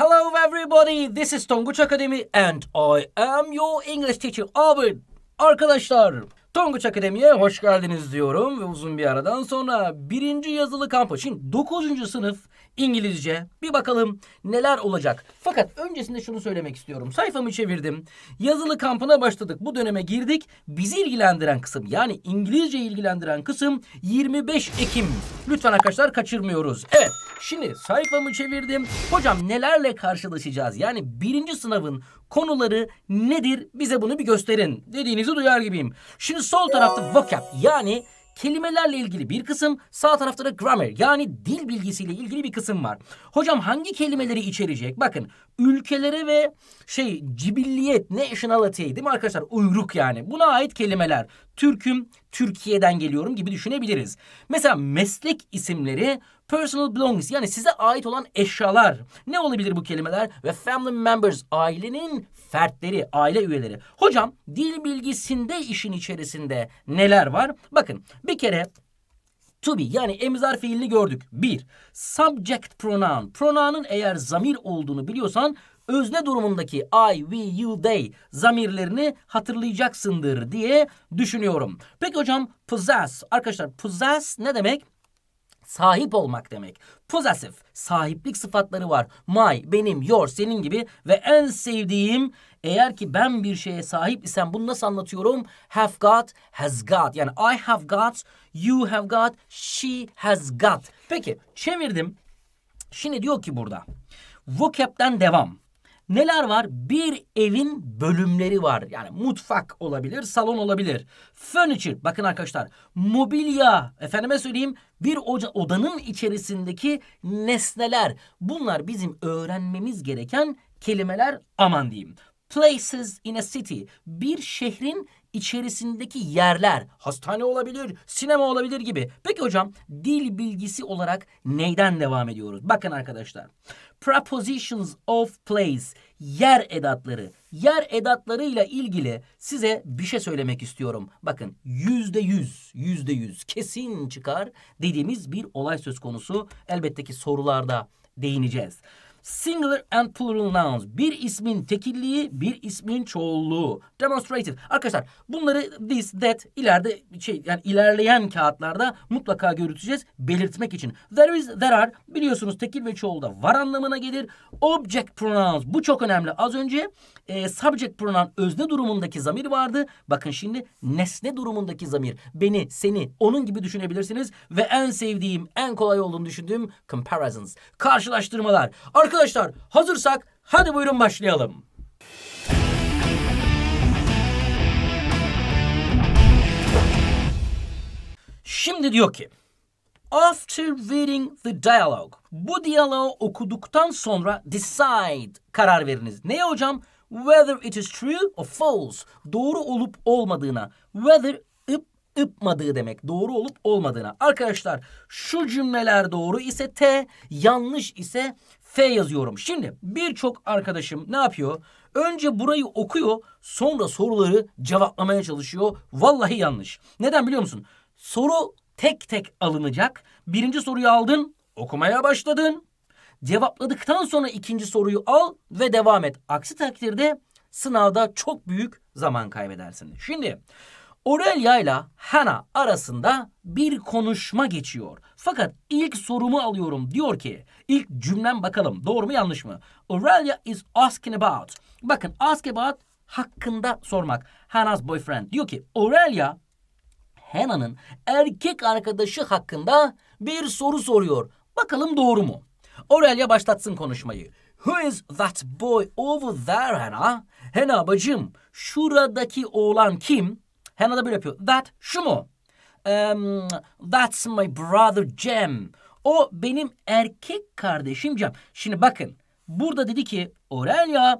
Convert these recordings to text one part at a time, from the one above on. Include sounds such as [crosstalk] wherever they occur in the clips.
Hello everybody, this is Tonguç Akademi and I am your English teacher Abi. Arkadaşlar, Tonguç Akademi'ye hoş geldiniz diyorum ve uzun bir aradan sonra birinci yazılı kampı. Şimdi dokuzuncu sınıf İngilizce. Bir bakalım neler olacak. Fakat öncesinde şunu söylemek istiyorum. Sayfamı çevirdim. Yazılı kampına başladık. Bu döneme girdik. Bizi ilgilendiren kısım yani İngilizce ilgilendiren kısım 25 Ekim. Lütfen arkadaşlar kaçırmıyoruz. Evet şimdi sayfamı çevirdim. Hocam nelerle karşılaşacağız? Yani birinci sınavın konuları nedir? Bize bunu bir gösterin dediğinizi duyar gibiyim. Şimdi sol tarafta vocab yani Kelimelerle ilgili bir kısım, sağ tarafta da grammar yani dil bilgisiyle ilgili bir kısım var. Hocam hangi kelimeleri içerecek? Bakın ülkelere ve şey cibilliyet, nationality değil mi arkadaşlar? Uyruk yani. Buna ait kelimeler. Türk'üm, Türkiye'den geliyorum gibi düşünebiliriz. Mesela meslek isimleri personal belongings yani size ait olan eşyalar. Ne olabilir bu kelimeler? Ve family members ailenin fertleri, aile üyeleri. Hocam dil bilgisinde işin içerisinde neler var? Bakın bir kere to be yani emzar fiilini gördük. Bir, subject pronoun. Pronoun'un eğer zamir olduğunu biliyorsan özne durumundaki I, we, you, they zamirlerini hatırlayacaksındır diye düşünüyorum. Peki hocam possess. Arkadaşlar possess ne demek? sahip olmak demek. Possessive sahiplik sıfatları var. My, benim, your, senin gibi ve en sevdiğim eğer ki ben bir şeye sahip isem bunu nasıl anlatıyorum? Have got, has got. Yani I have got, you have got, she has got. Peki çevirdim. Şimdi diyor ki burada vocab'den devam. Neler var? Bir evin bölümleri var. Yani mutfak olabilir, salon olabilir. Furniture. Bakın arkadaşlar. Mobilya. Efendime söyleyeyim bir oca, odanın içerisindeki nesneler. Bunlar bizim öğrenmemiz gereken kelimeler aman diyeyim. Places in a city. Bir şehrin içerisindeki yerler, hastane olabilir, sinema olabilir gibi. Peki hocam dil bilgisi olarak neyden devam ediyoruz? Bakın arkadaşlar. Prepositions of place, yer edatları. Yer edatlarıyla ilgili size bir şey söylemek istiyorum. Bakın yüzde yüz, yüzde yüz kesin çıkar dediğimiz bir olay söz konusu. Elbette ki sorularda değineceğiz. Singular and plural nouns. Bir ismin tekilliği, bir ismin çoğulluğu. Demonstrated. Arkadaşlar bunları this, that ileride şey yani ilerleyen kağıtlarda mutlaka görüteceğiz belirtmek için. There is, there are biliyorsunuz tekil ve çoğulda var anlamına gelir. Object pronouns. Bu çok önemli. Az önce e, subject pronoun özne durumundaki zamir vardı. Bakın şimdi nesne durumundaki zamir. Beni, seni, onun gibi düşünebilirsiniz. Ve en sevdiğim, en kolay olduğunu düşündüğüm comparisons. Karşılaştırmalar. Arkadaşlar Arkadaşlar hazırsak hadi buyurun başlayalım. Şimdi diyor ki After reading the dialogue. Bu diyaloğu okuduktan sonra decide karar veriniz. Ne hocam? Whether it is true or false. Doğru olup olmadığına. Whether ıp ıpmadığı demek. Doğru olup olmadığına. Arkadaşlar şu cümleler doğru ise T, yanlış ise F yazıyorum. Şimdi birçok arkadaşım ne yapıyor? Önce burayı okuyor sonra soruları cevaplamaya çalışıyor. Vallahi yanlış. Neden biliyor musun? Soru tek tek alınacak. Birinci soruyu aldın okumaya başladın. Cevapladıktan sonra ikinci soruyu al ve devam et. Aksi takdirde sınavda çok büyük zaman kaybedersin. Şimdi Aurelia ile Hannah arasında bir konuşma geçiyor. Fakat ilk sorumu alıyorum. Diyor ki ilk cümlem bakalım doğru mu yanlış mı? Aurelia is asking about. Bakın ask about hakkında sormak. Hannah's boyfriend. Diyor ki Aurelia Hannah'nın erkek arkadaşı hakkında bir soru soruyor. Bakalım doğru mu? Aurelia başlatsın konuşmayı. Who is that boy over there Hannah? Hannah bacım şuradaki oğlan kim? Hannah da böyle yapıyor. That şu mu? Um, that's my brother Cem. O benim erkek kardeşim Cem. Şimdi bakın burada dedi ki Aurelia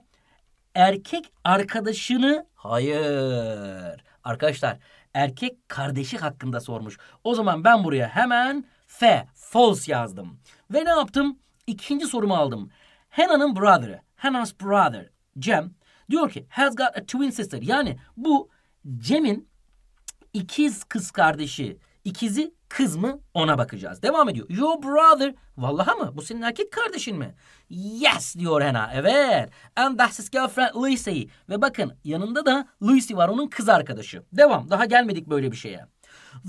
erkek arkadaşını hayır. Arkadaşlar erkek kardeşi hakkında sormuş. O zaman ben buraya hemen F false yazdım. Ve ne yaptım? İkinci sorumu aldım. Hannah'ın brother'ı. Hannah's brother Cem diyor ki has got a twin sister. Yani bu Cem'in ikiz kız kardeşi. İkizi kız mı ona bakacağız. Devam ediyor. Your brother. Vallaha mı? Bu senin erkek kardeşin mi? Yes diyor Hena. Evet. And that's his girlfriend Lucy. Ve bakın yanında da Lucy var onun kız arkadaşı. Devam. Daha gelmedik böyle bir şeye.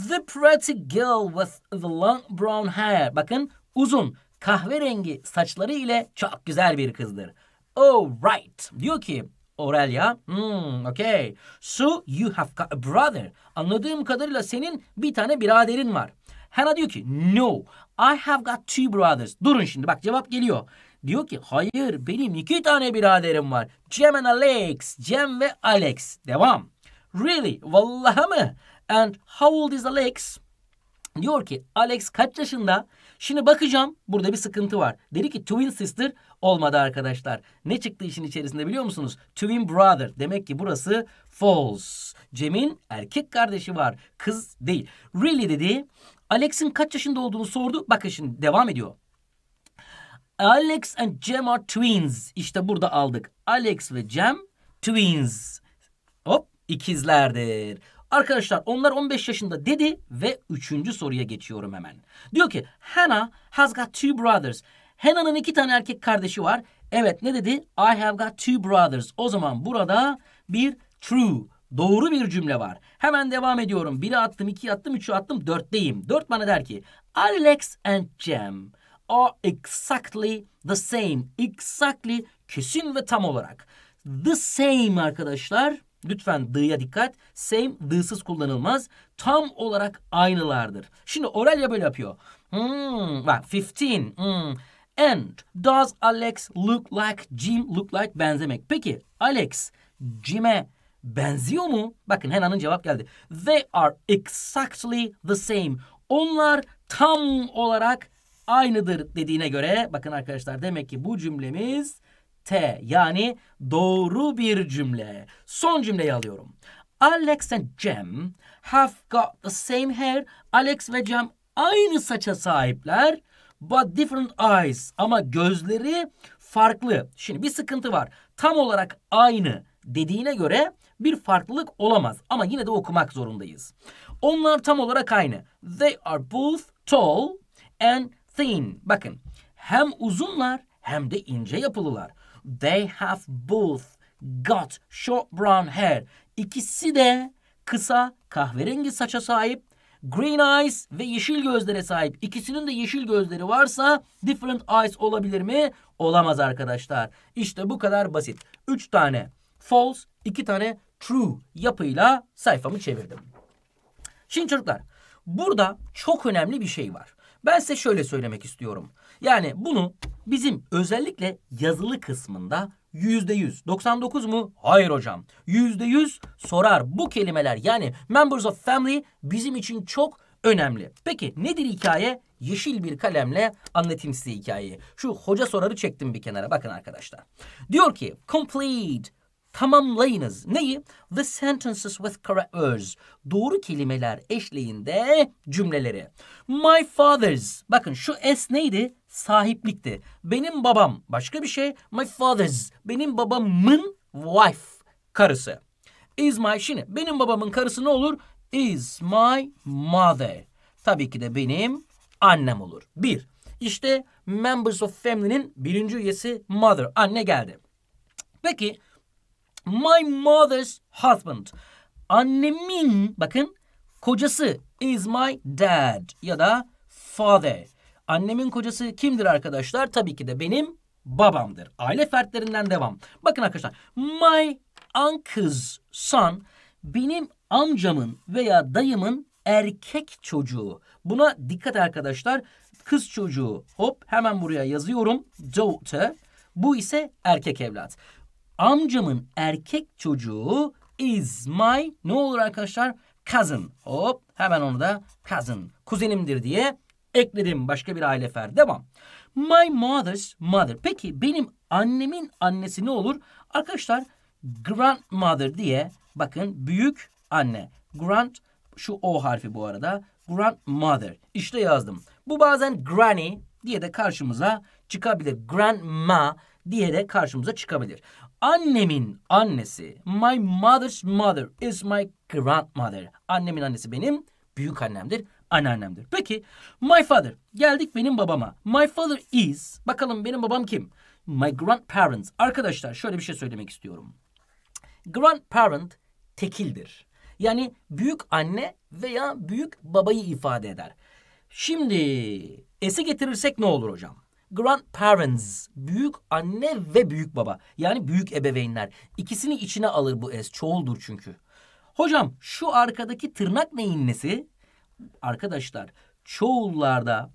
The pretty girl with the long brown hair. Bakın uzun kahverengi saçları ile çok güzel bir kızdır. Alright. Diyor ki Aurelia. Hmm, okay. So you have got a brother. Anladığım kadarıyla senin bir tane biraderin var. Hannah diyor ki no I have got two brothers. Durun şimdi bak cevap geliyor. Diyor ki hayır benim iki tane biraderim var. Cem and Alex. Cem ve Alex. Devam. Really? Vallahi mı? And how old is Alex? Diyor ki Alex kaç yaşında? Şimdi bakacağım burada bir sıkıntı var. Dedi ki twin sister olmadı arkadaşlar. Ne çıktı işin içerisinde biliyor musunuz? Twin brother. Demek ki burası false. Cem'in erkek kardeşi var. Kız değil. Really dedi. Alex'in kaç yaşında olduğunu sordu. Bakın şimdi devam ediyor. Alex and Cem are twins. İşte burada aldık. Alex ve Cem twins. Hop ikizlerdir. Arkadaşlar onlar 15 yaşında dedi ve üçüncü soruya geçiyorum hemen. Diyor ki Hannah has got two brothers. Hannah'nın iki tane erkek kardeşi var. Evet ne dedi? I have got two brothers. O zaman burada bir true, doğru bir cümle var. Hemen devam ediyorum. Biri attım, iki attım, üçü attım, dörtteyim. Dört bana der ki Alex and Cem are exactly the same. Exactly kesin ve tam olarak. The same arkadaşlar. Lütfen the'ya dikkat. Same the'sız kullanılmaz. Tam olarak aynılardır. Şimdi Aurelia böyle yapıyor. Hmm, bak 15. Hmm. And does Alex look like Jim? Look like benzemek. Peki Alex Jim'e benziyor mu? Bakın Hena'nın cevap geldi. They are exactly the same. Onlar tam olarak aynıdır dediğine göre bakın arkadaşlar demek ki bu cümlemiz T yani doğru bir cümle. Son cümleyi alıyorum. Alex and Cem have got the same hair. Alex ve Cem aynı saça sahipler. But different eyes ama gözleri farklı. Şimdi bir sıkıntı var. Tam olarak aynı dediğine göre bir farklılık olamaz. Ama yine de okumak zorundayız. Onlar tam olarak aynı. They are both tall and thin. Bakın hem uzunlar hem de ince yapılılar. They have both got short brown hair. İkisi de kısa kahverengi saça sahip Green eyes ve yeşil gözlere sahip. ikisinin de yeşil gözleri varsa different eyes olabilir mi? Olamaz arkadaşlar. İşte bu kadar basit. 3 tane false, 2 tane true yapıyla sayfamı çevirdim. Şimdi çocuklar burada çok önemli bir şey var. Ben size şöyle söylemek istiyorum. Yani bunu bizim özellikle yazılı kısmında Yüzde %100. 99 mu? Hayır hocam. Yüzde yüz sorar. Bu kelimeler yani members of family bizim için çok önemli. Peki nedir hikaye? Yeşil bir kalemle anlatayım size hikayeyi. Şu hoca sorarı çektim bir kenara. Bakın arkadaşlar. Diyor ki complete tamamlayınız. Neyi? The sentences with correct words. Doğru kelimeler eşliğinde cümleleri. My father's. Bakın şu S neydi? sahiplikti. Benim babam başka bir şey. My father's. Benim babamın wife. Karısı. Is my. Şimdi benim babamın karısı ne olur? Is my mother. Tabii ki de benim annem olur. Bir. İşte members of family'nin birinci üyesi mother. Anne geldi. Peki my mother's husband. Annemin bakın kocası is my dad ya da father. Annemin kocası kimdir arkadaşlar? Tabii ki de benim babamdır. Aile fertlerinden devam. Bakın arkadaşlar. My uncle's son benim amcamın veya dayımın erkek çocuğu. Buna dikkat arkadaşlar. Kız çocuğu hop hemen buraya yazıyorum. Daughter. Bu ise erkek evlat. Amcamın erkek çocuğu is my ne olur arkadaşlar? Cousin. Hop hemen onu da cousin. Kuzenimdir diye ekledim başka bir aile fer Devam. My mother's mother. Peki benim annemin annesi ne olur? Arkadaşlar grandmother diye bakın büyük anne. Grand şu o harfi bu arada. Grandmother. İşte yazdım. Bu bazen granny diye de karşımıza çıkabilir. Grandma diye de karşımıza çıkabilir. Annemin annesi, my mother's mother is my grandmother. Annemin annesi benim büyük annemdir anneannemdir. Peki my father. Geldik benim babama. My father is. Bakalım benim babam kim? My grandparents. Arkadaşlar şöyle bir şey söylemek istiyorum. Grandparent tekildir. Yani büyük anne veya büyük babayı ifade eder. Şimdi esi getirirsek ne olur hocam? grandparents, büyük anne ve büyük baba. Yani büyük ebeveynler. İkisini içine alır bu es. Çoğuldur çünkü. Hocam şu arkadaki tırnak neyin nesi? arkadaşlar çoğullarda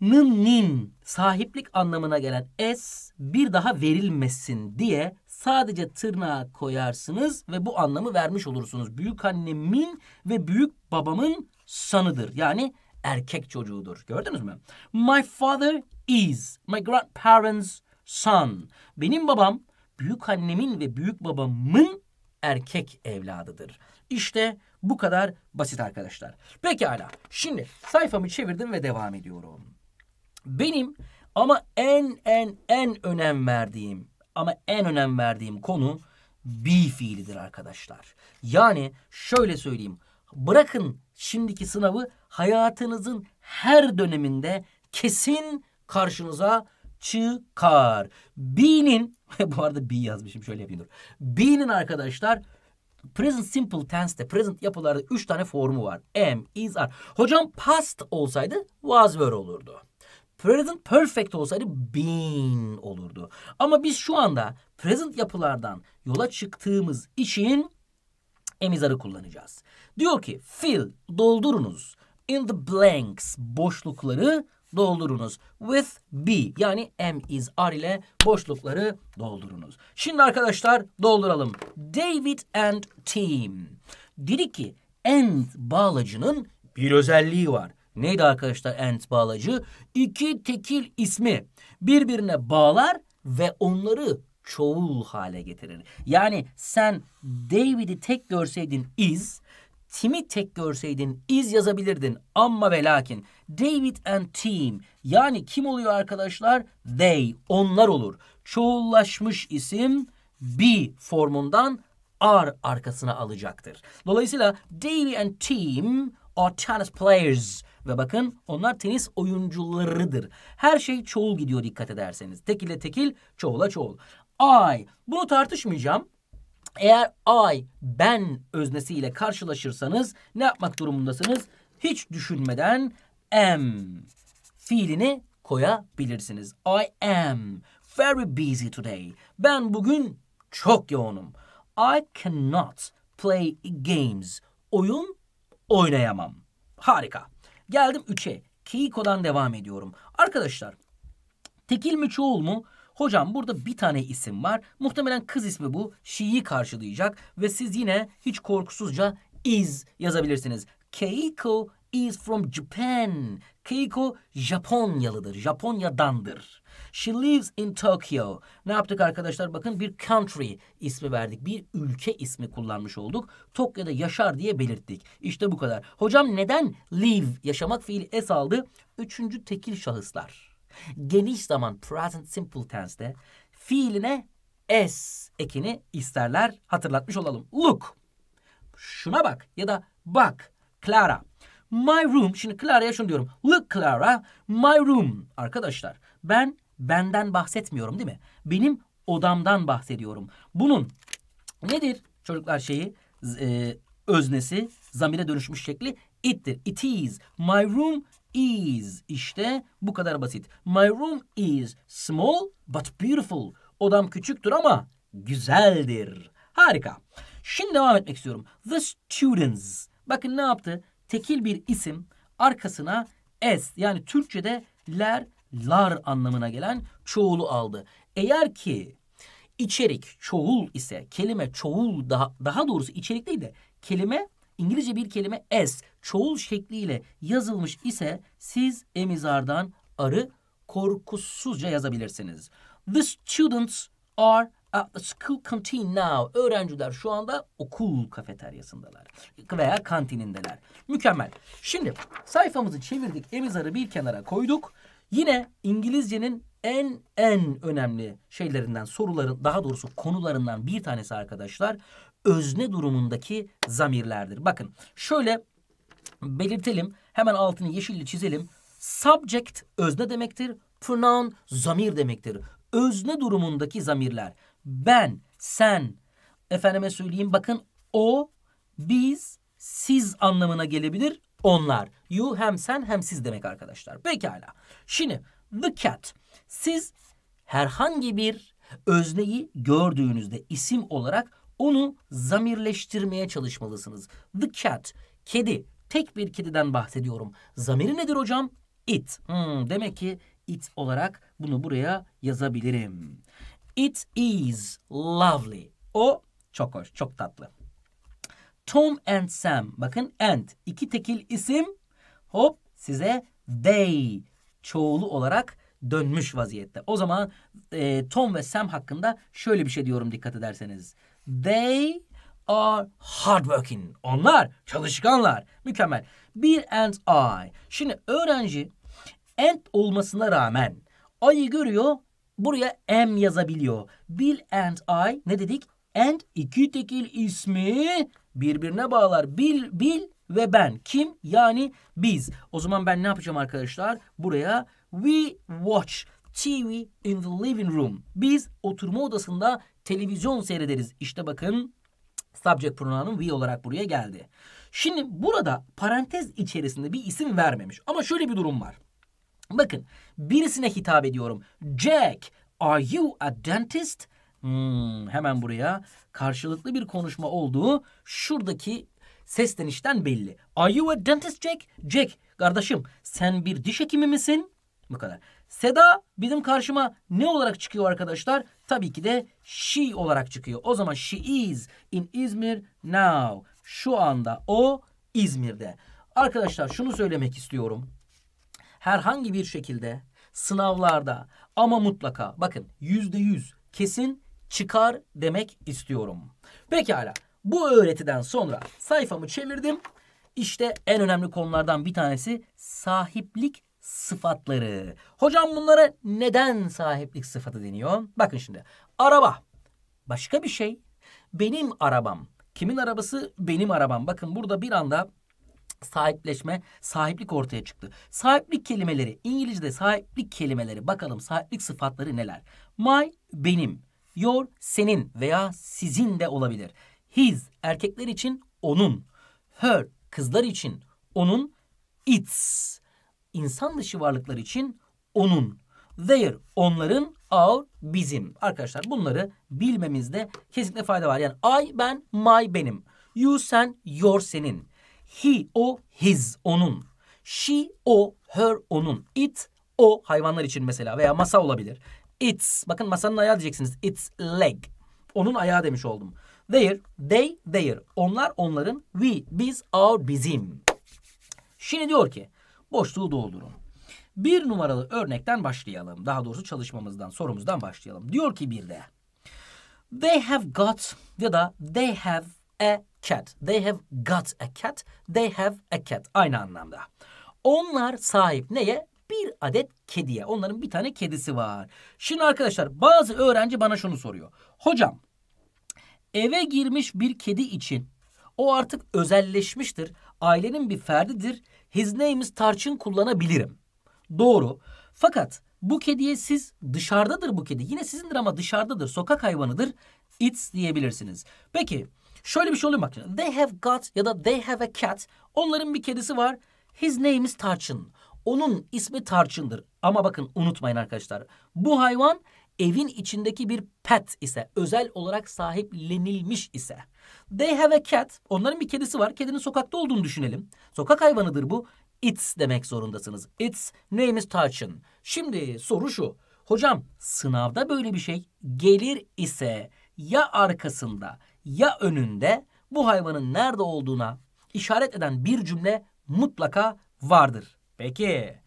nın nin sahiplik anlamına gelen es bir daha verilmesin diye sadece tırnağa koyarsınız ve bu anlamı vermiş olursunuz. Büyük annemin ve büyük babamın sanıdır. Yani erkek çocuğudur. Gördünüz mü? My father is my grandparents son. Benim babam büyük annemin ve büyük babamın erkek evladıdır. İşte bu kadar basit arkadaşlar. Pekala. Şimdi sayfamı çevirdim ve devam ediyorum. Benim ama en en en önem verdiğim ama en önem verdiğim konu be fiilidir arkadaşlar. Yani şöyle söyleyeyim. Bırakın şimdiki sınavı hayatınızın her döneminde kesin karşınıza çıkar. Be'nin [laughs] bu arada be yazmışım şöyle yapayım dur. Be'nin arkadaşlar Present simple tense'te present yapılarda üç tane formu var. Am, is, are. Hocam past olsaydı was, were olurdu. Present perfect olsaydı been olurdu. Ama biz şu anda present yapılardan yola çıktığımız için am, is, emizarı kullanacağız. Diyor ki fill doldurunuz in the blanks boşlukları doldurunuz. With be yani am is are ile boşlukları doldurunuz. Şimdi arkadaşlar dolduralım. David and team. Dedi ki and bağlacının bir özelliği var. Neydi arkadaşlar and bağlacı? İki tekil ismi birbirine bağlar ve onları çoğul hale getirir. Yani sen David'i tek görseydin is, Tim'i tek görseydin iz yazabilirdin ama ve lakin David and team yani kim oluyor arkadaşlar? They onlar olur. Çoğullaşmış isim be formundan are arkasına alacaktır. Dolayısıyla David and team are tennis players ve bakın onlar tenis oyuncularıdır. Her şey çoğul gidiyor dikkat ederseniz. Tekile tekil, çoğula çoğul. I bunu tartışmayacağım. Eğer I, ben öznesiyle karşılaşırsanız ne yapmak durumundasınız? Hiç düşünmeden am fiilini koyabilirsiniz. I am very busy today. Ben bugün çok yoğunum. I cannot play games. Oyun oynayamam. Harika. Geldim 3'e. Keiko'dan devam ediyorum. Arkadaşlar tekil mi çoğul mu? Hocam burada bir tane isim var. Muhtemelen kız ismi bu. Şiiyi karşılayacak ve siz yine hiç korkusuzca is yazabilirsiniz. Keiko is from Japan. Keiko Japonyalıdır. Japonya'dandır. She lives in Tokyo. Ne yaptık arkadaşlar? Bakın bir country ismi verdik. Bir ülke ismi kullanmış olduk. Tokyo'da yaşar diye belirttik. İşte bu kadar. Hocam neden live yaşamak fiili es aldı? Üçüncü tekil şahıslar. Geniş zaman present simple tense'de fiiline s ekini isterler. Hatırlatmış olalım. Look. Şuna bak ya da bak. Clara. My room. Şimdi Clara'ya şunu diyorum. Look Clara. My room. Arkadaşlar ben benden bahsetmiyorum değil mi? Benim odamdan bahsediyorum. Bunun nedir çocuklar şeyi? E, öznesi zamire dönüşmüş şekli it'tir. It is. My room is. işte bu kadar basit. My room is small but beautiful. Odam küçüktür ama güzeldir. Harika. Şimdi devam etmek istiyorum. The students. Bakın ne yaptı? Tekil bir isim arkasına s yani Türkçe'de ler lar anlamına gelen çoğulu aldı. Eğer ki içerik çoğul ise kelime çoğul daha, daha doğrusu içerik değil de kelime İngilizce bir kelime as çoğul şekliyle yazılmış ise siz emizardan arı korkusuzca yazabilirsiniz. The students are at the school canteen now. Öğrenciler şu anda okul kafeteryasındalar veya kantinindeler. Mükemmel. Şimdi sayfamızı çevirdik. Emizarı bir kenara koyduk. Yine İngilizcenin en en önemli şeylerinden soruların daha doğrusu konularından bir tanesi arkadaşlar özne durumundaki zamirlerdir. Bakın şöyle belirtelim. Hemen altını yeşille çizelim. Subject özne demektir. Pronoun zamir demektir. Özne durumundaki zamirler. Ben, sen, efendime söyleyeyim bakın o, biz, siz anlamına gelebilir. Onlar. You hem sen hem siz demek arkadaşlar. Pekala. Şimdi the cat. Siz herhangi bir özneyi gördüğünüzde isim olarak onu zamirleştirmeye çalışmalısınız. The cat, kedi. Tek bir kediden bahsediyorum. Zamiri nedir hocam? It. Hmm, demek ki it olarak bunu buraya yazabilirim. It is lovely. O çok hoş, çok tatlı. Tom and Sam. Bakın and. iki tekil isim. Hop size they çoğulu olarak dönmüş vaziyette. O zaman e, Tom ve Sam hakkında şöyle bir şey diyorum dikkat ederseniz. They are hardworking. Onlar çalışkanlar. Mükemmel. Bir and I. Şimdi öğrenci and olmasına rağmen I'ı görüyor. Buraya m yazabiliyor. Bill and I ne dedik? And iki tekil ismi birbirine bağlar. Bill, Bill ve ben. Kim? Yani biz. O zaman ben ne yapacağım arkadaşlar? Buraya we watch TV in the living room. Biz oturma odasında televizyon seyrederiz. İşte bakın subject pronoun'un we olarak buraya geldi. Şimdi burada parantez içerisinde bir isim vermemiş. Ama şöyle bir durum var. Bakın birisine hitap ediyorum. Jack, are you a dentist? Hmm, hemen buraya karşılıklı bir konuşma olduğu şuradaki seslenişten belli. Are you a dentist Jack? Jack kardeşim sen bir diş hekimi misin? Bu kadar. Seda bizim karşıma ne olarak çıkıyor arkadaşlar? tabii ki de she olarak çıkıyor. O zaman she is in İzmir now. Şu anda o İzmir'de. Arkadaşlar şunu söylemek istiyorum. Herhangi bir şekilde sınavlarda ama mutlaka bakın yüzde yüz kesin çıkar demek istiyorum. Pekala bu öğretiden sonra sayfamı çevirdim. İşte en önemli konulardan bir tanesi sahiplik sıfatları. Hocam bunlara neden sahiplik sıfatı deniyor? Bakın şimdi. Araba başka bir şey. Benim arabam. Kimin arabası? Benim arabam. Bakın burada bir anda sahipleşme, sahiplik ortaya çıktı. Sahiplik kelimeleri, İngilizce'de sahiplik kelimeleri bakalım sahiplik sıfatları neler? My benim, your senin veya sizin de olabilir. His erkekler için onun, her kızlar için onun, its insan dışı varlıklar için onun, their onların, our bizim. Arkadaşlar bunları bilmemizde kesinlikle fayda var. Yani I ben, my benim. You sen, your senin. He o his onun. She o her onun. It o hayvanlar için mesela veya masa olabilir. It's bakın masanın ayağı diyeceksiniz. It's leg. Onun ayağı demiş oldum. Their, they, their. Onlar onların, we, biz, our, bizim. Şimdi diyor ki Boşluğu doldurun. Bir numaralı örnekten başlayalım. Daha doğrusu çalışmamızdan, sorumuzdan başlayalım. Diyor ki bir de. They have got ya da they have a cat. They have got a cat. They have a cat. Aynı anlamda. Onlar sahip neye? Bir adet kediye. Onların bir tane kedisi var. Şimdi arkadaşlar bazı öğrenci bana şunu soruyor. Hocam eve girmiş bir kedi için o artık özelleşmiştir. Ailenin bir ferdidir his name is Tarçın kullanabilirim. Doğru. Fakat bu kediye siz dışarıdadır bu kedi. Yine sizindir ama dışarıdadır. Sokak hayvanıdır. It's diyebilirsiniz. Peki şöyle bir şey oluyor bak. They have got ya da they have a cat. Onların bir kedisi var. His name is Tarçın. Onun ismi Tarçın'dır. Ama bakın unutmayın arkadaşlar. Bu hayvan evin içindeki bir pet ise özel olarak sahiplenilmiş ise They have a cat. Onların bir kedisi var. Kedinin sokakta olduğunu düşünelim. Sokak hayvanıdır bu. It's demek zorundasınız. It's name is Tarçın. Şimdi soru şu. Hocam sınavda böyle bir şey gelir ise ya arkasında ya önünde bu hayvanın nerede olduğuna işaret eden bir cümle mutlaka vardır. Peki.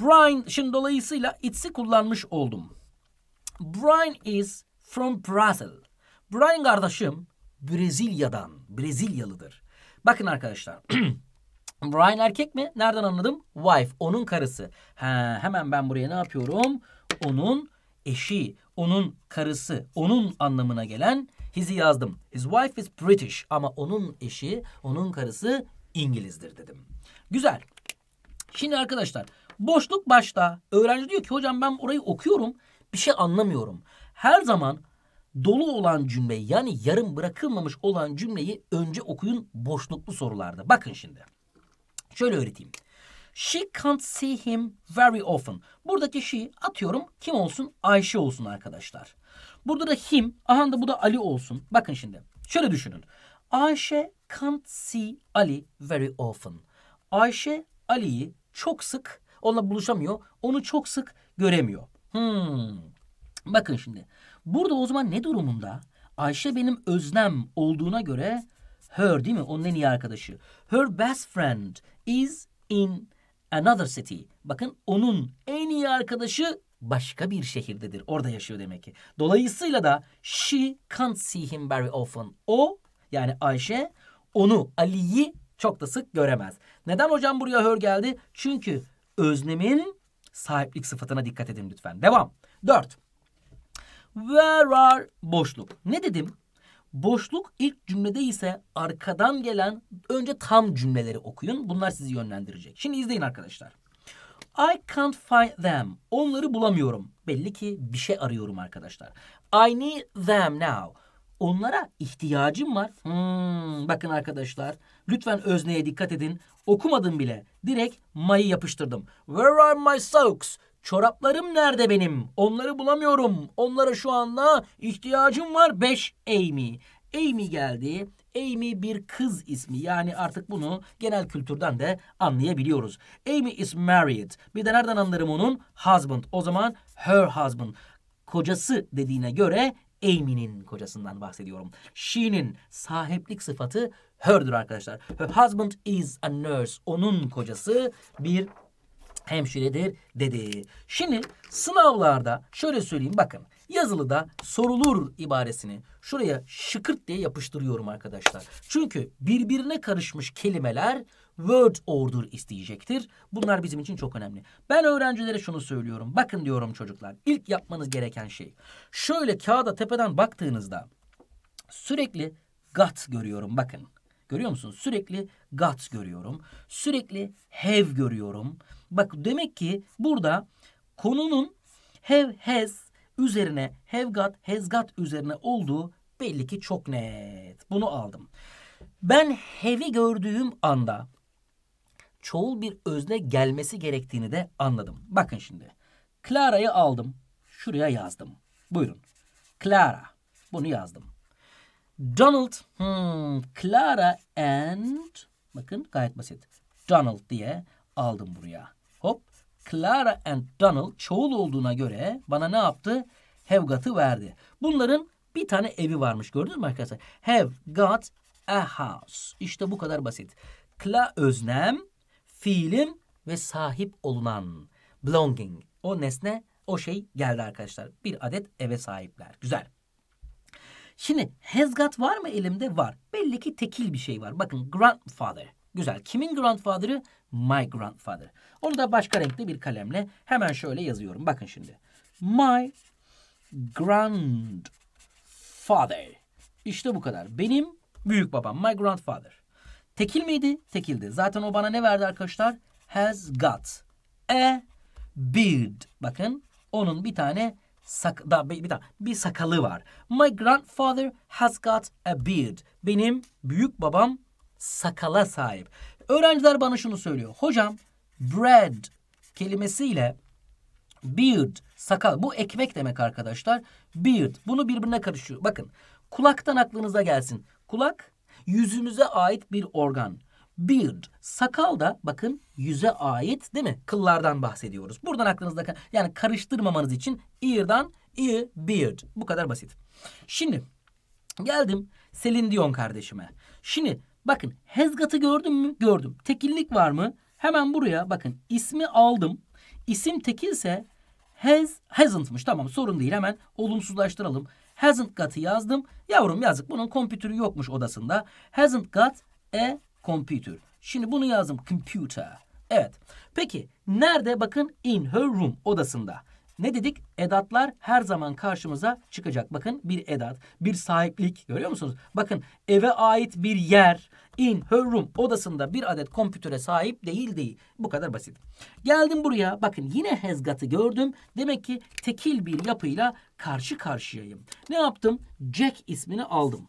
Brian şimdi dolayısıyla it's'i kullanmış oldum. Brian is from Brazil. Brian kardeşim Brezilya'dan, Brezilyalıdır. Bakın arkadaşlar. [clears throat] Brian erkek mi? Nereden anladım? Wife, onun karısı. He, hemen ben buraya ne yapıyorum? Onun eşi, onun karısı, onun anlamına gelen his'i yazdım. His wife is British ama onun eşi, onun karısı İngilizdir dedim. Güzel. Şimdi arkadaşlar boşluk başta. Öğrenci diyor ki hocam ben orayı okuyorum bir şey anlamıyorum. Her zaman dolu olan cümleyi yani yarım bırakılmamış olan cümleyi önce okuyun boşluklu sorularda. Bakın şimdi. Şöyle öğreteyim. She can't see him very often. Buradaki she atıyorum kim olsun? Ayşe olsun arkadaşlar. Burada da him. Aha da bu da Ali olsun. Bakın şimdi. Şöyle düşünün. Ayşe can't see Ali very often. Ayşe Ali'yi çok sık onunla buluşamıyor. Onu çok sık göremiyor. Hmm. Bakın şimdi. Burada o zaman ne durumunda? Ayşe benim öznem olduğuna göre her değil mi? Onun en iyi arkadaşı. Her best friend is in another city. Bakın onun en iyi arkadaşı başka bir şehirdedir. Orada yaşıyor demek ki. Dolayısıyla da she can't see him very often. O yani Ayşe onu Ali'yi çok da sık göremez. Neden hocam buraya her geldi? Çünkü öznemin sahiplik sıfatına dikkat edin lütfen. Devam. Dört. Where are boşluk. Ne dedim? Boşluk ilk cümlede ise arkadan gelen önce tam cümleleri okuyun. Bunlar sizi yönlendirecek. Şimdi izleyin arkadaşlar. I can't find them. Onları bulamıyorum. Belli ki bir şey arıyorum arkadaşlar. I need them now. Onlara ihtiyacım var. Hmm, bakın arkadaşlar. Lütfen özneye dikkat edin. Okumadım bile. Direkt my'ı yapıştırdım. Where are my socks? Çoraplarım nerede benim? Onları bulamıyorum. Onlara şu anda ihtiyacım var. 5 Amy. Amy geldi. Amy bir kız ismi. Yani artık bunu genel kültürden de anlayabiliyoruz. Amy is married. Bir de nereden anlarım onun? Husband. O zaman her husband. Kocası dediğine göre Amy'nin kocasından bahsediyorum. She'nin sahiplik sıfatı herdir arkadaşlar. Her husband is a nurse. Onun kocası bir hemşiredir dedi. Şimdi sınavlarda şöyle söyleyeyim bakın yazılıda sorulur ibaresini şuraya şıkırt diye yapıştırıyorum arkadaşlar. Çünkü birbirine karışmış kelimeler word order isteyecektir. Bunlar bizim için çok önemli. Ben öğrencilere şunu söylüyorum. Bakın diyorum çocuklar. İlk yapmanız gereken şey. Şöyle kağıda tepeden baktığınızda sürekli gat görüyorum bakın. Görüyor musunuz? Sürekli got görüyorum. Sürekli have görüyorum. Bak demek ki burada konunun have has üzerine have got has got üzerine olduğu belli ki çok net. Bunu aldım. Ben have'i gördüğüm anda çoğul bir özne gelmesi gerektiğini de anladım. Bakın şimdi. Clara'yı aldım. Şuraya yazdım. Buyurun. Clara. Bunu yazdım. Donald, hmm, Clara and bakın gayet basit. Donald diye aldım buraya. Hop. Clara and Donald çoğul olduğuna göre bana ne yaptı? Have got'ı verdi. Bunların bir tane evi varmış gördünüz mü arkadaşlar? Have got a house. İşte bu kadar basit. Kla öznem, fiilim ve sahip olunan belonging. O nesne, o şey geldi arkadaşlar. Bir adet eve sahipler. Güzel. Şimdi has got var mı elimde? Var. Belli ki tekil bir şey var. Bakın grandfather. Güzel. Kimin grandfather'ı? My grandfather. Onu da başka renkli bir kalemle hemen şöyle yazıyorum. Bakın şimdi. My grandfather. İşte bu kadar. Benim büyük babam. My grandfather. Tekil miydi? Tekildi. Zaten o bana ne verdi arkadaşlar? Has got a beard. Bakın onun bir tane sak da bir, bir bir sakalı var. My grandfather has got a beard. Benim büyük babam sakala sahip. Öğrenciler bana şunu söylüyor. Hocam bread kelimesiyle beard sakal bu ekmek demek arkadaşlar. Beard bunu birbirine karışıyor. Bakın kulaktan aklınıza gelsin. Kulak yüzümüze ait bir organ. Beard. Sakal da bakın yüze ait değil mi? Kıllardan bahsediyoruz. Buradan aklınızda yani karıştırmamanız için ear'dan ear beard. Bu kadar basit. Şimdi geldim Selin Dion kardeşime. Şimdi bakın Hezgat'ı gördüm mü? Gördüm. Tekillik var mı? Hemen buraya bakın ismi aldım. İsim tekilse has, hasn'tmış. Tamam sorun değil hemen olumsuzlaştıralım. Hasn't got'ı yazdım. Yavrum yazık bunun kompütürü yokmuş odasında. Hasn't got a e Computer. Şimdi bunu yazdım. Computer. Evet. Peki nerede? Bakın in her room odasında. Ne dedik? Edatlar her zaman karşımıza çıkacak. Bakın bir edat, bir sahiplik. Görüyor musunuz? Bakın eve ait bir yer in her room odasında bir adet kompütöre sahip değil değil. Bu kadar basit. Geldim buraya. Bakın yine hezgatı gördüm. Demek ki tekil bir yapıyla karşı karşıyayım. Ne yaptım? Jack ismini aldım.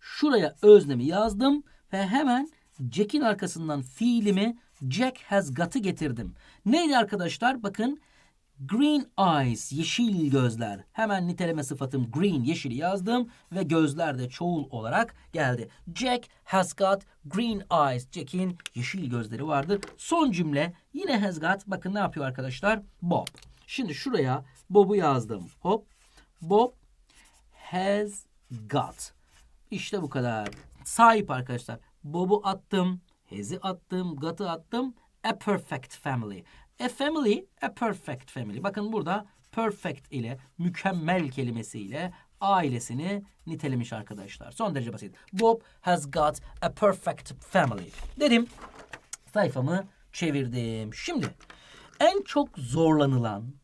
Şuraya öznemi yazdım. Ve hemen Jack'in arkasından fiilimi Jack has got'ı getirdim. Neydi arkadaşlar? Bakın green eyes, yeşil gözler. Hemen niteleme sıfatım green, yeşil yazdım ve gözler de çoğul olarak geldi. Jack has got green eyes. Jack'in yeşil gözleri vardır. Son cümle yine has got. Bakın ne yapıyor arkadaşlar? Bob. Şimdi şuraya Bob'u yazdım. Hop. Bob has got. İşte bu kadar sahip arkadaşlar. Bob'u attım, Hez'i attım, Gut'ı attım. A perfect family. A family, a perfect family. Bakın burada perfect ile, mükemmel kelimesiyle ailesini nitelemiş arkadaşlar. Son derece basit. Bob has got a perfect family. Dedim, sayfamı çevirdim. Şimdi en çok zorlanılan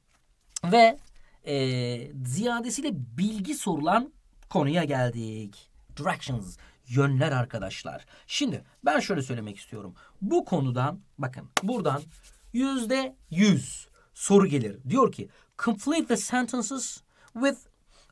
ve e, ziyadesiyle bilgi sorulan konuya geldik. Directions yönler arkadaşlar. Şimdi ben şöyle söylemek istiyorum. Bu konudan bakın buradan yüzde yüz soru gelir. Diyor ki complete the sentences with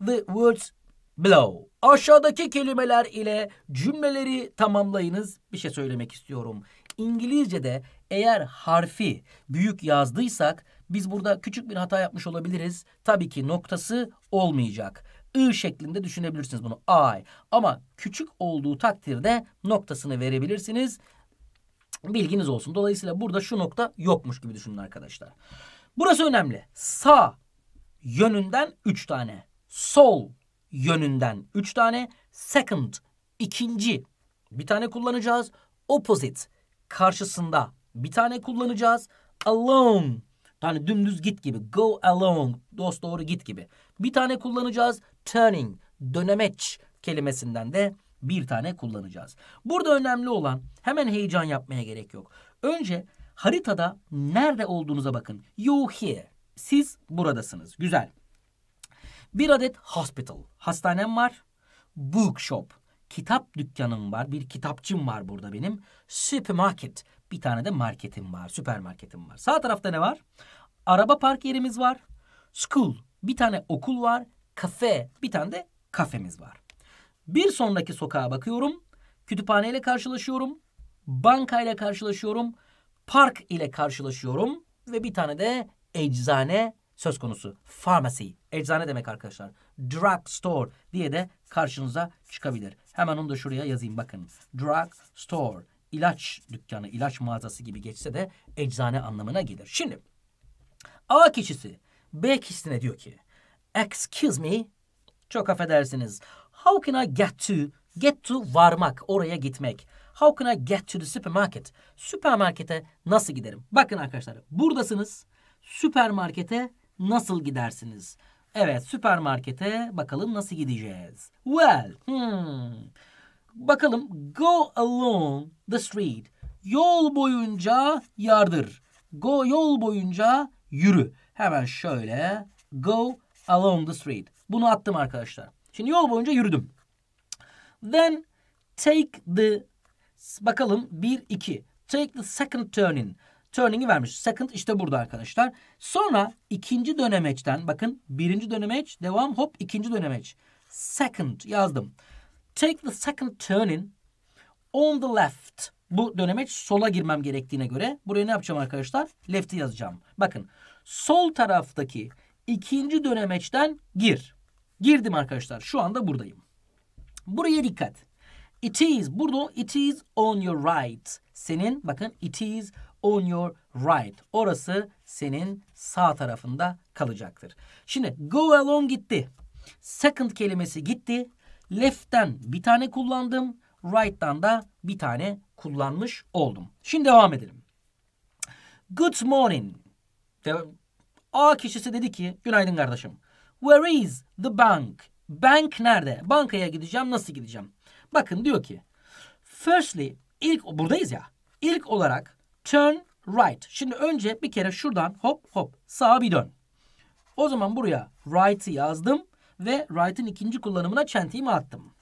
the words below. Aşağıdaki kelimeler ile cümleleri tamamlayınız. Bir şey söylemek istiyorum. İngilizce'de eğer harfi büyük yazdıysak biz burada küçük bir hata yapmış olabiliriz. Tabii ki noktası olmayacak. I şeklinde düşünebilirsiniz bunu. I. Ama küçük olduğu takdirde noktasını verebilirsiniz. Bilginiz olsun. Dolayısıyla burada şu nokta yokmuş gibi düşünün arkadaşlar. Burası önemli. Sağ yönünden üç tane. Sol yönünden üç tane. Second ikinci bir tane kullanacağız. Opposite karşısında bir tane kullanacağız. Alone yani dümdüz git gibi. Go along. Dost doğru git gibi. Bir tane kullanacağız turning, dönemeç kelimesinden de bir tane kullanacağız. Burada önemli olan hemen heyecan yapmaya gerek yok. Önce haritada nerede olduğunuza bakın. You here. Siz buradasınız. Güzel. Bir adet hospital. Hastanem var. Bookshop. Kitap dükkanım var. Bir kitapçım var burada benim. Supermarket. Bir tane de marketim var. Süpermarketim var. Sağ tarafta ne var? Araba park yerimiz var. School. Bir tane okul var kafe. Bir tane de kafemiz var. Bir sonraki sokağa bakıyorum. Kütüphaneyle karşılaşıyorum. Bankayla karşılaşıyorum. Park ile karşılaşıyorum. Ve bir tane de eczane söz konusu. Pharmacy. Eczane demek arkadaşlar. Drug store diye de karşınıza çıkabilir. Hemen onu da şuraya yazayım bakın. Drug store. İlaç dükkanı, ilaç mağazası gibi geçse de eczane anlamına gelir. Şimdi A kişisi B kişisine diyor ki Excuse me. Çok affedersiniz. How can I get to? Get to varmak, oraya gitmek. How can I get to the supermarket? Süpermarkete nasıl giderim? Bakın arkadaşlar buradasınız. Süpermarkete nasıl gidersiniz? Evet süpermarkete bakalım nasıl gideceğiz. Well, hmm. Bakalım go along the street. Yol boyunca yardır. Go yol boyunca yürü. Hemen şöyle go along the street. Bunu attım arkadaşlar. Şimdi yol boyunca yürüdüm. Then take the bakalım 1 2. Take the second turning. Turning'i vermiş. Second işte burada arkadaşlar. Sonra ikinci dönemeçten bakın birinci dönemeç devam hop ikinci dönemeç. Second yazdım. Take the second turning on the left. Bu dönemeç sola girmem gerektiğine göre buraya ne yapacağım arkadaşlar? Left'i yazacağım. Bakın sol taraftaki ikinci dönemeçten gir. Girdim arkadaşlar. Şu anda buradayım. Buraya dikkat. It is. Burada it is on your right. Senin bakın it is on your right. Orası senin sağ tarafında kalacaktır. Şimdi go along gitti. Second kelimesi gitti. Left'ten bir tane kullandım. Right'tan da bir tane kullanmış oldum. Şimdi devam edelim. Good morning. A kişisi dedi ki günaydın kardeşim. Where is the bank? Bank nerede? Bankaya gideceğim nasıl gideceğim? Bakın diyor ki firstly ilk buradayız ya. İlk olarak turn right. Şimdi önce bir kere şuradan hop hop sağa bir dön. O zaman buraya right'ı yazdım ve right'ın ikinci kullanımına çentiğimi attım.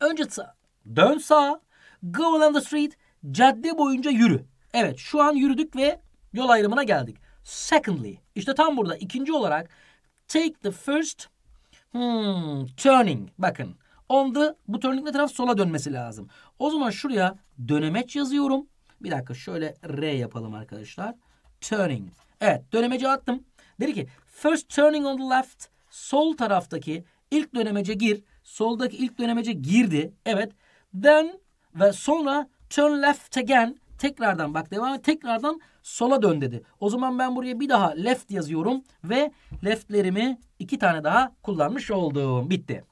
Önce sağ, dön sağa, go along the street, cadde boyunca yürü. Evet şu an yürüdük ve yol ayrımına geldik. Secondly, işte tam burada ikinci olarak take the first hmm, turning. Bakın on the bu turning'de taraf sola dönmesi lazım. O zaman şuraya dönemeç yazıyorum. Bir dakika şöyle R yapalım arkadaşlar. Turning. Evet dönemeci attım. Dedi ki first turning on the left sol taraftaki ilk dönemece gir. Soldaki ilk dönemece girdi. Evet. Then ve sonra turn left again. Tekrardan bak devam et. Tekrardan sola dön dedi. O zaman ben buraya bir daha left yazıyorum ve leftlerimi iki tane daha kullanmış oldum. Bitti.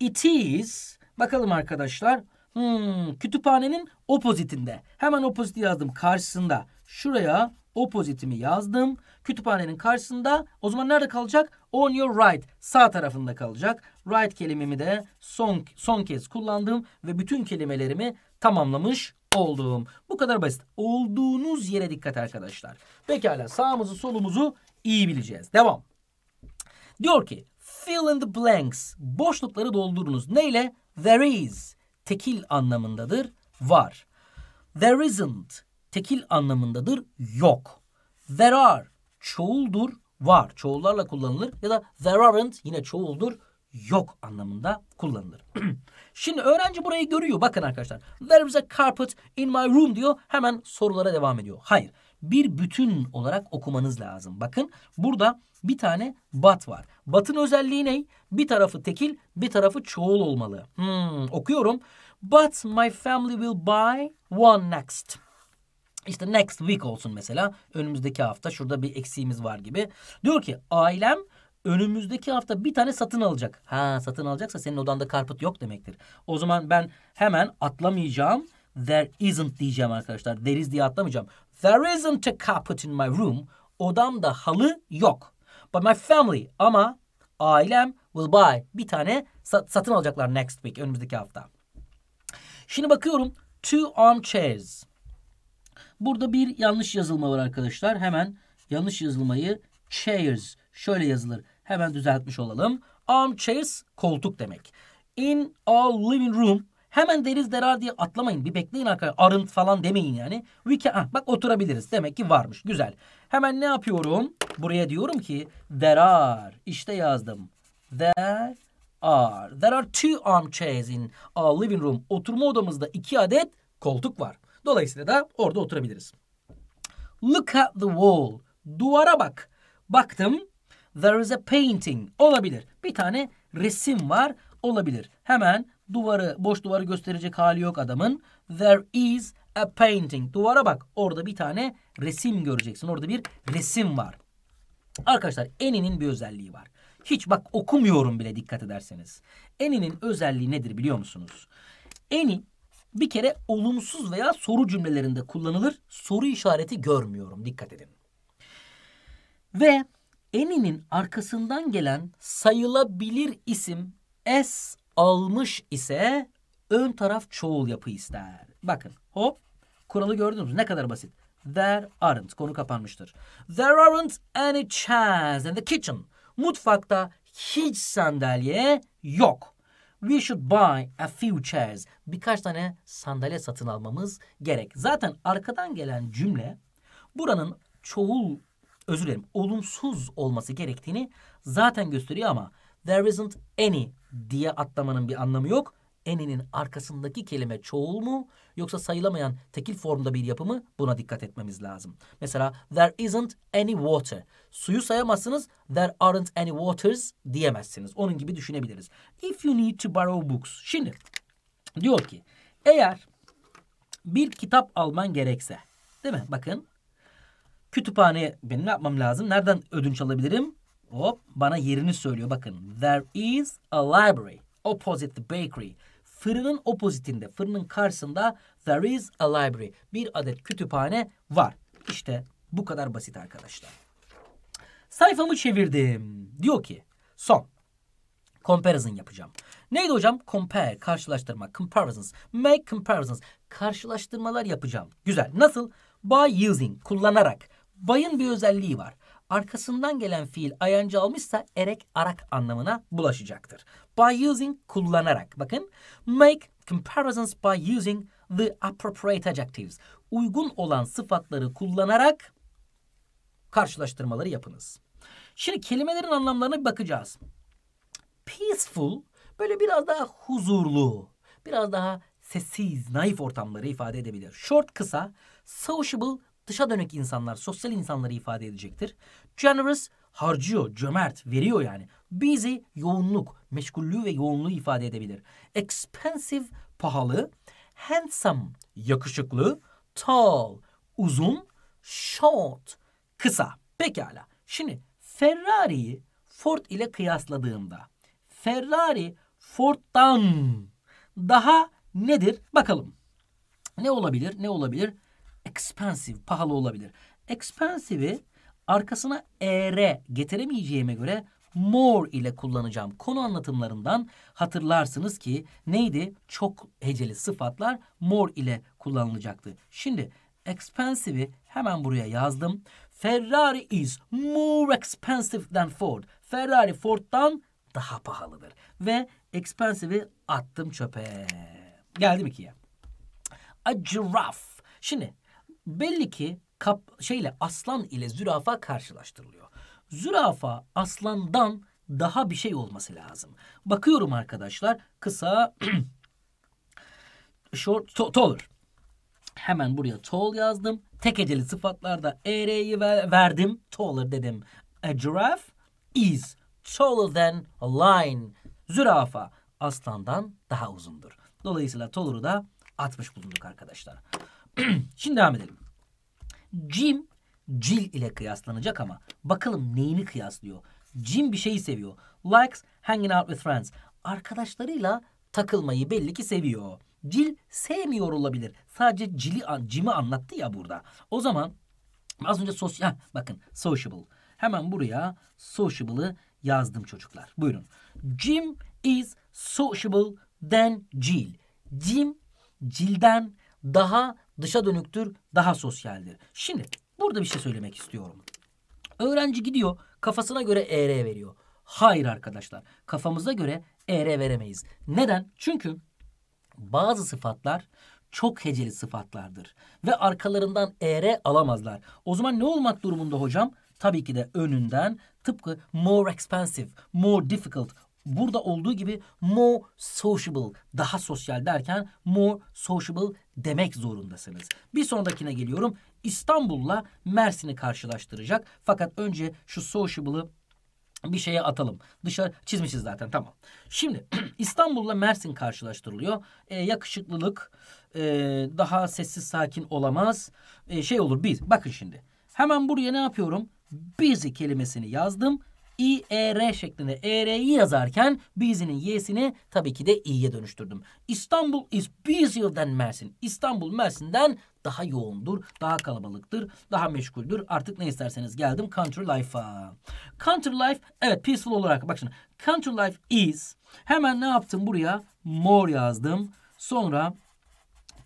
It is bakalım arkadaşlar. Hmm, kütüphanenin opozitinde. Hemen opoziti yazdım karşısında. Şuraya opozitimi yazdım. Kütüphanenin karşısında. O zaman nerede kalacak? On your right. Sağ tarafında kalacak. Right kelimemi de son, son kez kullandım. Ve bütün kelimelerimi tamamlamış oldum. Bu kadar basit. Olduğunuz yere dikkat arkadaşlar. Pekala sağımızı solumuzu iyi bileceğiz. Devam. Diyor ki fill in the blanks. Boşlukları doldurunuz. Neyle? There is. Tekil anlamındadır. Var. There isn't. Tekil anlamındadır. Yok. There are. Çoğuldur. Var. Çoğullarla kullanılır. Ya da there aren't. Yine çoğuldur yok anlamında kullanılır. [clears throat] Şimdi öğrenci burayı görüyor. Bakın arkadaşlar. There is a carpet in my room diyor. Hemen sorulara devam ediyor. Hayır. Bir bütün olarak okumanız lazım. Bakın burada bir tane bat var. Batın özelliği ne? Bir tarafı tekil, bir tarafı çoğul olmalı. Hmm, okuyorum. But my family will buy one next. İşte next week olsun mesela. Önümüzdeki hafta şurada bir eksiğimiz var gibi. Diyor ki ailem önümüzdeki hafta bir tane satın alacak. Ha satın alacaksa senin odanda karpıt yok demektir. O zaman ben hemen atlamayacağım. There isn't diyeceğim arkadaşlar. There is diye atlamayacağım. There isn't a carpet in my room. Odamda halı yok. But my family ama ailem will buy bir tane sat, satın alacaklar next week önümüzdeki hafta. Şimdi bakıyorum two armchairs. Burada bir yanlış yazılma var arkadaşlar. Hemen yanlış yazılmayı chairs şöyle yazılır. Hemen düzeltmiş olalım. Armchairs koltuk demek. In a living room Hemen deriz derar diye atlamayın. Bir bekleyin arkadaşlar. Arınt falan demeyin yani. We can, ah, bak oturabiliriz. Demek ki varmış. Güzel. Hemen ne yapıyorum? Buraya diyorum ki there are. İşte yazdım. There are. There are two armchairs in a living room. Oturma odamızda iki adet koltuk var. Dolayısıyla da orada oturabiliriz. Look at the wall. Duvara bak. Baktım. There is a painting olabilir. Bir tane resim var olabilir. Hemen duvarı boş duvarı gösterecek hali yok adamın. There is a painting. Duvara bak. Orada bir tane resim göreceksin. Orada bir resim var. Arkadaşlar Eni'nin bir özelliği var. Hiç bak okumuyorum bile dikkat ederseniz. Eni'nin özelliği nedir biliyor musunuz? Eni bir kere olumsuz veya soru cümlelerinde kullanılır. Soru işareti görmüyorum. Dikkat edin. Ve Eni'nin arkasından gelen sayılabilir isim S almış ise ön taraf çoğul yapı ister. Bakın hop kuralı gördünüz ne kadar basit. There aren't konu kapanmıştır. There aren't any chairs in the kitchen. Mutfakta hiç sandalye yok. We should buy a few chairs. Birkaç tane sandalye satın almamız gerek. Zaten arkadan gelen cümle buranın çoğul özür dilerim olumsuz olması gerektiğini zaten gösteriyor ama there isn't any diye atlamanın bir anlamı yok. Any'nin arkasındaki kelime çoğul mu yoksa sayılamayan tekil formda bir yapımı buna dikkat etmemiz lazım. Mesela there isn't any water. Suyu sayamazsınız there aren't any waters diyemezsiniz. Onun gibi düşünebiliriz. If you need to borrow books. Şimdi diyor ki eğer bir kitap alman gerekse değil mi? Bakın Kütüphaneye benim ne yapmam lazım? Nereden ödünç alabilirim? Hop bana yerini söylüyor. Bakın. There is a library opposite the bakery. Fırının opozitinde, fırının karşısında there is a library. Bir adet kütüphane var. İşte bu kadar basit arkadaşlar. Sayfamı çevirdim. Diyor ki son. Comparison yapacağım. Neydi hocam? Compare, karşılaştırma. Comparisons. Make comparisons. Karşılaştırmalar yapacağım. Güzel. Nasıl? By using, kullanarak Bay'ın bir özelliği var. Arkasından gelen fiil ayancı almışsa erek arak anlamına bulaşacaktır. By using kullanarak. Bakın make comparisons by using the appropriate adjectives. Uygun olan sıfatları kullanarak karşılaştırmaları yapınız. Şimdi kelimelerin anlamlarına bir bakacağız. Peaceful böyle biraz daha huzurlu, biraz daha sessiz, naif ortamları ifade edebilir. Short kısa, sociable dışa dönük insanlar, sosyal insanları ifade edecektir. Generous harcıyor, cömert, veriyor yani. Busy yoğunluk, meşgullüğü ve yoğunluğu ifade edebilir. Expensive pahalı, handsome yakışıklı, tall uzun, short kısa. Pekala. Şimdi Ferrari'yi Ford ile kıyasladığımda Ferrari Ford'dan daha nedir bakalım. Ne olabilir? Ne olabilir? expensive pahalı olabilir. Expensive'i arkasına er getiremeyeceğime göre more ile kullanacağım. Konu anlatımlarından hatırlarsınız ki neydi? Çok heceli sıfatlar more ile kullanılacaktı. Şimdi expensive'i hemen buraya yazdım. Ferrari is more expensive than Ford. Ferrari Ford'dan daha pahalıdır. Ve expensive'i attım çöpe. Geldim ikiye. A giraffe. Şimdi belli ki kap, şeyle aslan ile zürafa karşılaştırılıyor. Zürafa aslandan daha bir şey olması lazım. Bakıyorum arkadaşlar kısa [clears throat] short taller. Hemen buraya tall yazdım. Tek eceli sıfatlarda ere'yi verdim. Taller dedim. A giraffe is taller than a lion. Zürafa aslandan daha uzundur. Dolayısıyla taller'ı da atmış bulunduk arkadaşlar. [clears throat] Şimdi devam edelim. Jim Jill ile kıyaslanacak ama bakalım neyini kıyaslıyor. Jim bir şeyi seviyor. Likes hanging out with friends. Arkadaşlarıyla takılmayı belli ki seviyor. Jill sevmiyor olabilir. Sadece Jill'i Jim'i anlattı ya burada. O zaman az önce sosyal, bakın sociable. Hemen buraya sociable'ı yazdım çocuklar. Buyurun. Jim is sociable than Jill. Jim Jill'den daha dışa dönüktür, daha sosyaldir. Şimdi burada bir şey söylemek istiyorum. Öğrenci gidiyor kafasına göre ER veriyor. Hayır arkadaşlar kafamıza göre ER veremeyiz. Neden? Çünkü bazı sıfatlar çok heceli sıfatlardır. Ve arkalarından ER alamazlar. O zaman ne olmak durumunda hocam? Tabii ki de önünden tıpkı more expensive, more difficult Burada olduğu gibi more sociable, daha sosyal derken more sociable demek zorundasınız. Bir sonrakine geliyorum. İstanbul'la Mersin'i karşılaştıracak. Fakat önce şu sociable'ı bir şeye atalım. Dışarı çizmişiz zaten tamam. Şimdi [clears throat] İstanbul'la Mersin karşılaştırılıyor. Ee, yakışıklılık e, daha sessiz sakin olamaz. E, şey olur biz. Bakın şimdi. Hemen buraya ne yapıyorum? Busy kelimesini yazdım i, e şeklinde ER'yi yazarken Bizi'nin y'sini tabii ki de İ'ye dönüştürdüm. İstanbul is busier Mersin. İstanbul Mersin'den daha yoğundur, daha kalabalıktır, daha meşguldür. Artık ne isterseniz geldim Country Life'a. Country Life evet peaceful olarak bak şimdi. Country Life is hemen ne yaptım buraya? More yazdım. Sonra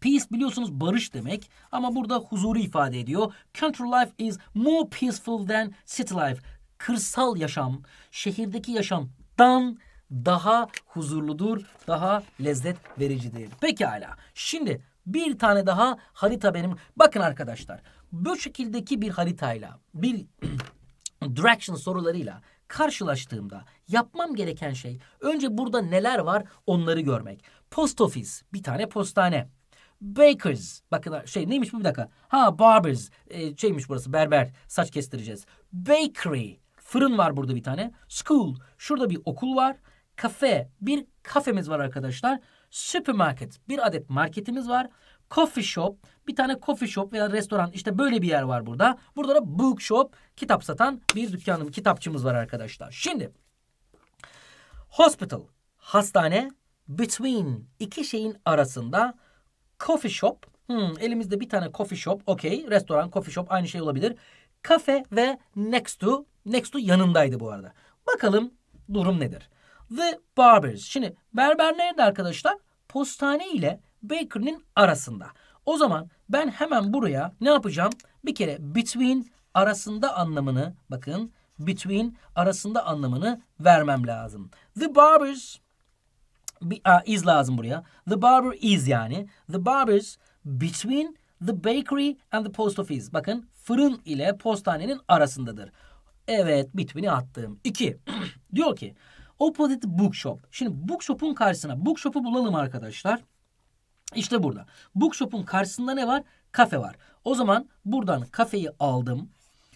Peace biliyorsunuz barış demek ama burada huzuru ifade ediyor. Country life is more peaceful than city life kırsal yaşam, şehirdeki yaşamdan daha huzurludur, daha lezzet vericidir. Pekala. Şimdi bir tane daha harita benim. Bakın arkadaşlar. Bu şekildeki bir haritayla, bir [clears throat] direction sorularıyla karşılaştığımda yapmam gereken şey önce burada neler var onları görmek. Post office, bir tane postane. Bakers. Bakın şey neymiş bu bir dakika. Ha barbers. E, şeymiş burası berber. Saç kestireceğiz. Bakery. Fırın var burada bir tane. School. Şurada bir okul var. Kafe. Bir kafemiz var arkadaşlar. Supermarket. Bir adet marketimiz var. Coffee shop. Bir tane coffee shop veya restoran. işte böyle bir yer var burada. Burada da book shop. Kitap satan bir dükkanım, kitapçımız var arkadaşlar. Şimdi hospital. Hastane. Between. iki şeyin arasında coffee shop. Hmm, elimizde bir tane coffee shop. Okey. Restoran, coffee shop aynı şey olabilir. Kafe ve next to. Next to yanındaydı bu arada. Bakalım durum nedir? The Barbers. Şimdi berber nerede arkadaşlar? Postane ile bakery'nin arasında. O zaman ben hemen buraya ne yapacağım? Bir kere between arasında anlamını bakın between arasında anlamını vermem lazım. The barbers is lazım buraya. The barber is yani. The barbers between the bakery and the post office. Bakın fırın ile postanenin arasındadır. Evet bitmini attım. 2. [clears throat] diyor ki opposite bookshop. Şimdi bookshop'un karşısına bookshop'u bulalım arkadaşlar. İşte burada. Bookshop'un karşısında ne var? Kafe var. O zaman buradan kafeyi aldım.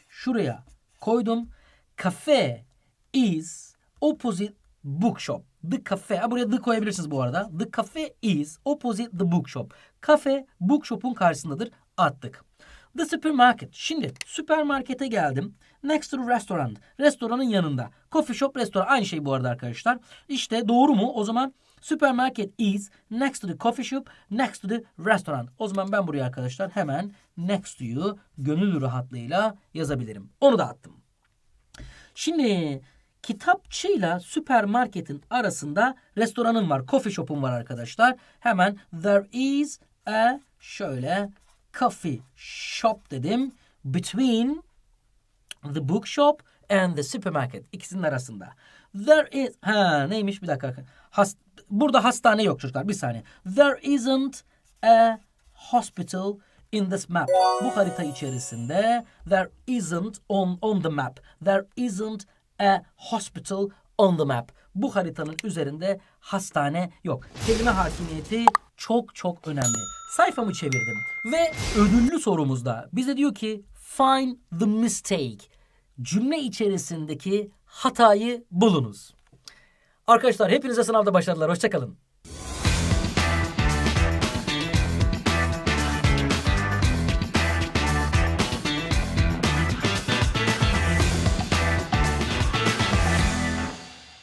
Şuraya koydum. Kafe is opposite bookshop. The cafe. buraya the koyabilirsiniz bu arada. The cafe is opposite the bookshop. Kafe bookshop'un karşısındadır. Attık. The supermarket. Şimdi süpermarkete geldim. Next to restaurant. Restoranın yanında. Coffee shop restoran. Aynı şey bu arada arkadaşlar. İşte doğru mu? O zaman Supermarket is next to the coffee shop, next to the restaurant. O zaman ben buraya arkadaşlar hemen next to'yu gönül rahatlığıyla yazabilirim. Onu da attım. Şimdi kitapçıyla süpermarketin arasında restoranım var, coffee shop'um var arkadaşlar. Hemen there is a şöyle coffee shop dedim. Between the bookshop and the supermarket. İkisinin arasında. There is... Ha neymiş bir dakika. Has, burada hastane yok çocuklar. Bir saniye. There isn't a hospital in this map. Bu harita içerisinde there isn't on, on the map. There isn't a hospital on the map. Bu haritanın üzerinde hastane yok. Kelime hakimiyeti çok çok önemli. Sayfamı çevirdim ve ödüllü sorumuzda bize diyor ki find the mistake. Cümle içerisindeki hatayı bulunuz. Arkadaşlar hepinize sınavda başarılar. Hoşçakalın.